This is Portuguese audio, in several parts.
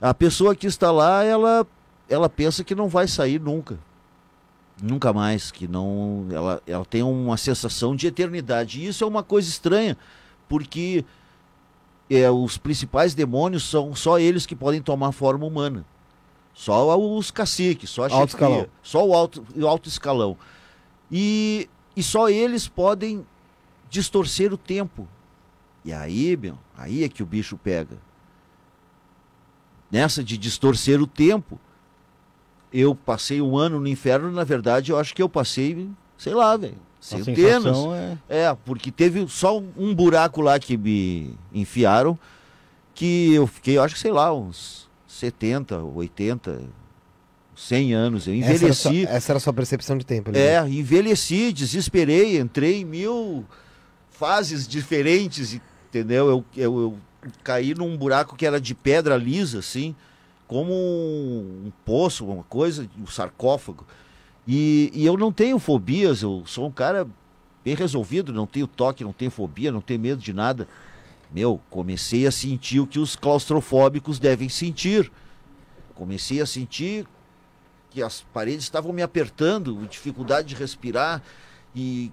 A pessoa que está lá, ela, ela pensa que não vai sair nunca. Nunca mais, que não. Ela, ela tem uma sensação de eternidade. E isso é uma coisa estranha, porque é, os principais demônios são só eles que podem tomar forma humana. Só os caciques, só a alto chefia, escalão. só o alto, o alto escalão. E, e só eles podem distorcer o tempo. E aí, meu, aí é que o bicho pega nessa de distorcer o tempo. Eu passei um ano no inferno, na verdade, eu acho que eu passei, sei lá, velho, centenas. É... é, porque teve só um buraco lá que me enfiaram, que eu fiquei, eu acho que sei lá, uns 70, 80, 100 anos. Eu envelheci. Essa era, sua, essa era a sua percepção de tempo. Ali, é, envelheci, desesperei, entrei em mil fases diferentes e entendeu? Eu, eu, eu caí num buraco que era de pedra lisa, assim, como um, um poço, uma coisa, um sarcófago. E, e, eu não tenho fobias, eu sou um cara bem resolvido, não tenho toque, não tenho fobia, não tenho medo de nada. Meu, comecei a sentir o que os claustrofóbicos devem sentir. Comecei a sentir que as paredes estavam me apertando, dificuldade de respirar e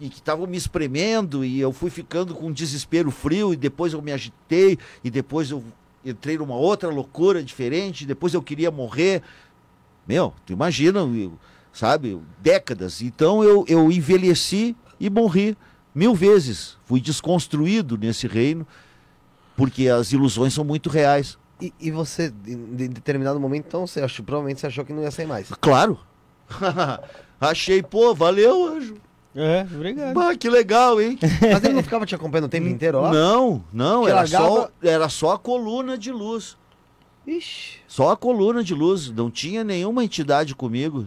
e que estavam me espremendo e eu fui ficando com um desespero frio e depois eu me agitei e depois eu entrei numa outra loucura diferente, depois eu queria morrer. Meu, tu imagina, sabe, décadas. Então eu, eu envelheci e morri mil vezes. Fui desconstruído nesse reino, porque as ilusões são muito reais. E, e você, em determinado momento, então, você achou, provavelmente você achou que não ia sair mais. Claro. Achei, pô, valeu, anjo. É, obrigado. Bah, que legal, hein? Mas ele não ficava te acompanhando o tempo inteiro, ó? Não, não, era, largava... só, era só a coluna de luz. Ixi. Só a coluna de luz, não tinha nenhuma entidade comigo.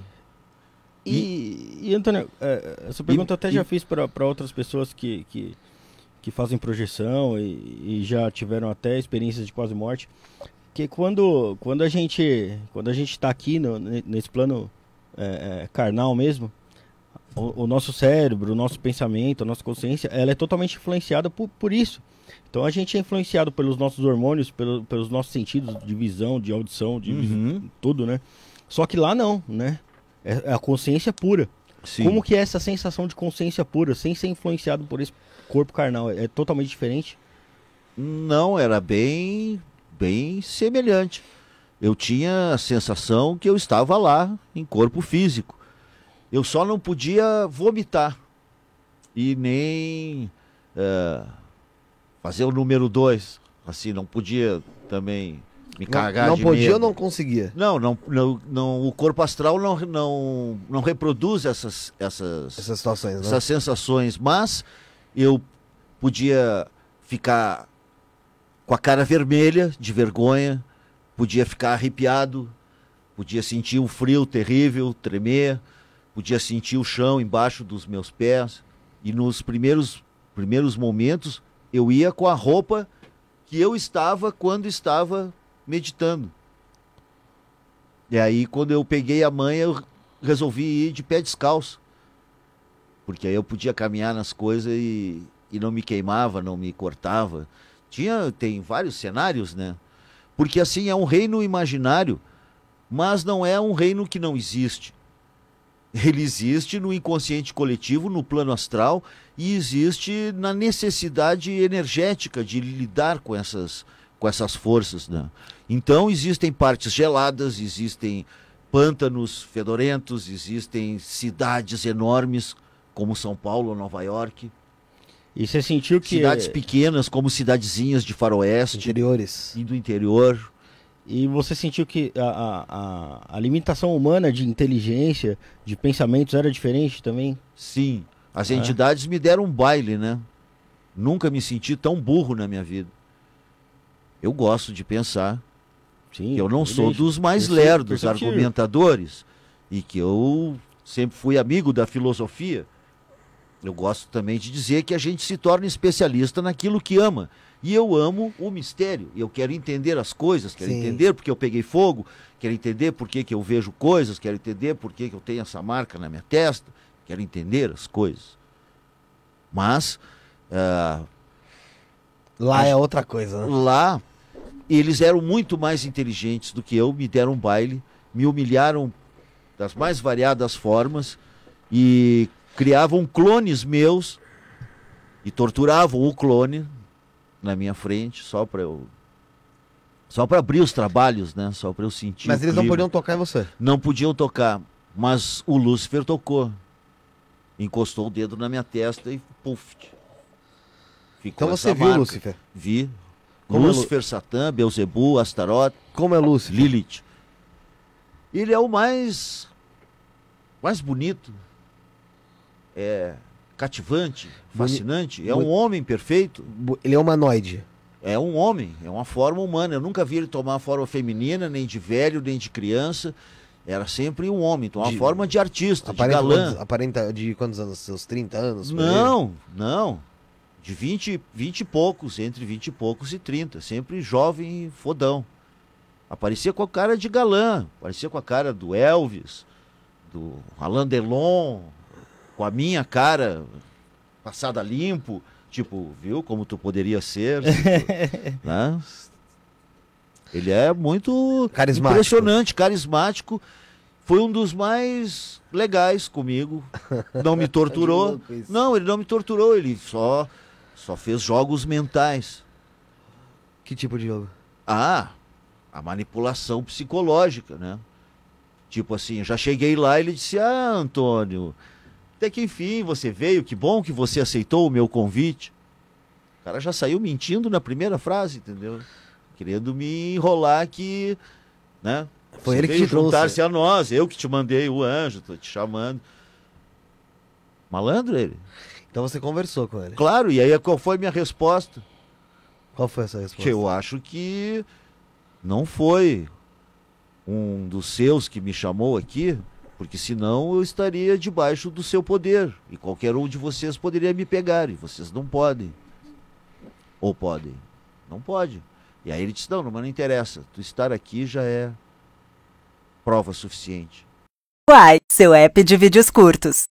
E, e, e Antônio, é, é, essa pergunta e, eu até já fiz para outras pessoas que, que, que fazem projeção e, e já tiveram até experiências de quase morte. Que quando, quando a gente quando a gente está aqui no, nesse plano é, é, carnal mesmo, o, o, nosso cérebro, o nosso pensamento, a nossa consciência, ela é totalmente influenciada por, por isso. Então a gente é influenciado pelos nossos hormônios, pelo, pelos nossos sentidos de visão, de audição, de uhum. tudo, né? Só que lá não, né? É, é, a consciência pura. Sim. Como que é essa sensação de consciência pura, sem ser influenciado por esse corpo carnal? É, é totalmente diferente? Não, era bem, bem semelhante. Eu tinha a sensação que eu estava lá, em corpo físico. Eu só não podia vomitar e nem é, fazer o número dois. Assim, não podia também me cagar não, não podia medo. ou não conseguia? Não, não, não, não, o corpo astral não, não, não reproduz essas, essas, essas situações, né? essas sensações, mas eu podia ficar com a cara vermelha de vergonha, podia ficar arrepiado, podia sentir um frio terrível, tremer, podia sentir o chão embaixo dos meus pés. E nos primeiros, primeiros momentos, eu ia com a roupa que eu estava quando estava meditando. E aí, quando eu peguei a mãe, eu resolvi ir de pé descalço. Porque aí eu podia caminhar nas coisas e, e não me queimava, não me cortava. Tinha, tem vários cenários, né? Porque assim, é um reino imaginário, mas não é um reino que não existe. Ele existe no inconsciente coletivo, no plano astral, e existe na necessidade energética de lidar com essas, com essas forças. Né? Então, existem partes geladas, existem pântanos fedorentos, existem cidades enormes, como São Paulo, Nova York. E você sentiu que. Cidades eh, pequenas, como cidadezinhas de faroeste. Interiores. E do interior. E você sentiu que a, a, a limitação humana de inteligência, de pensamentos era diferente também? Sim. As é. entidades me deram um baile, né? Nunca me senti tão burro na minha vida. Eu gosto de pensar. Sim, que eu não sou dos mais lerdos argumentadores e que eu sempre fui amigo da filosofia eu gosto também de dizer que a gente se torna especialista naquilo que ama. E eu amo o mistério. Eu quero entender as coisas, quero Sim. entender porque eu peguei fogo, quero entender porque que eu vejo coisas, quero entender porque que eu tenho essa marca na minha testa, quero entender as coisas. Mas. Uh, lá a, é outra coisa, né? Lá, eles eram muito mais inteligentes do que eu, me deram um baile, me humilharam das mais variadas formas. E criavam clones meus e torturavam o clone na minha frente só para eu só para abrir os trabalhos, né? Só para eu sentir. Mas eles clima. não podiam tocar em você. Não podiam tocar, mas o Lúcifer tocou. Encostou o dedo na minha testa e puf. Ficou então você viu marca. Lúcifer? Vi. Como é Lúcifer, é Lu... Satã, Beuzebu, Astaroth. Como é Lúcifer? Lilith. Ele é o mais mais bonito, é, cativante, fascinante. É um homem perfeito. Ele é humanoide. É um homem, é uma forma humana. Eu nunca vi ele tomar a forma feminina, nem de velho, nem de criança. Era sempre um homem, então uma de... forma de artista, de galã. Quantos, aparenta de quantos anos? Seus 30 anos? Não, não. De 20, 20 e poucos, entre 20 e poucos e 30. Sempre jovem e fodão. Aparecia com a cara de galã, aparecia com a cara do Elvis, do Alain Delon, com a minha cara passada limpo, tipo, viu como tu poderia ser, tipo, né? Ele é muito carismático. impressionante, carismático. Foi um dos mais legais comigo. Não me torturou. Tá não, ele não me torturou, ele só só fez jogos mentais. Que tipo de jogo? Ah, a manipulação psicológica, né? Tipo assim, já cheguei lá e ele disse: "Ah, Antônio, até que enfim você veio, que bom que você aceitou o meu convite. O cara já saiu mentindo na primeira frase, entendeu? Querendo me enrolar que, né? Foi você ele que te juntar-se a nós, eu que te mandei o anjo, tô te chamando. Malandro ele. Então você conversou com ele. Claro, e aí qual foi minha resposta? Qual foi essa resposta? Que eu acho que não foi um dos seus que me chamou aqui porque senão eu estaria debaixo do seu poder e qualquer um de vocês poderia me pegar e vocês não podem. Ou podem? Não pode. E aí ele disse: Não, mas não interessa, tu estar aqui já é prova suficiente. Uai, seu app de vídeos curtos.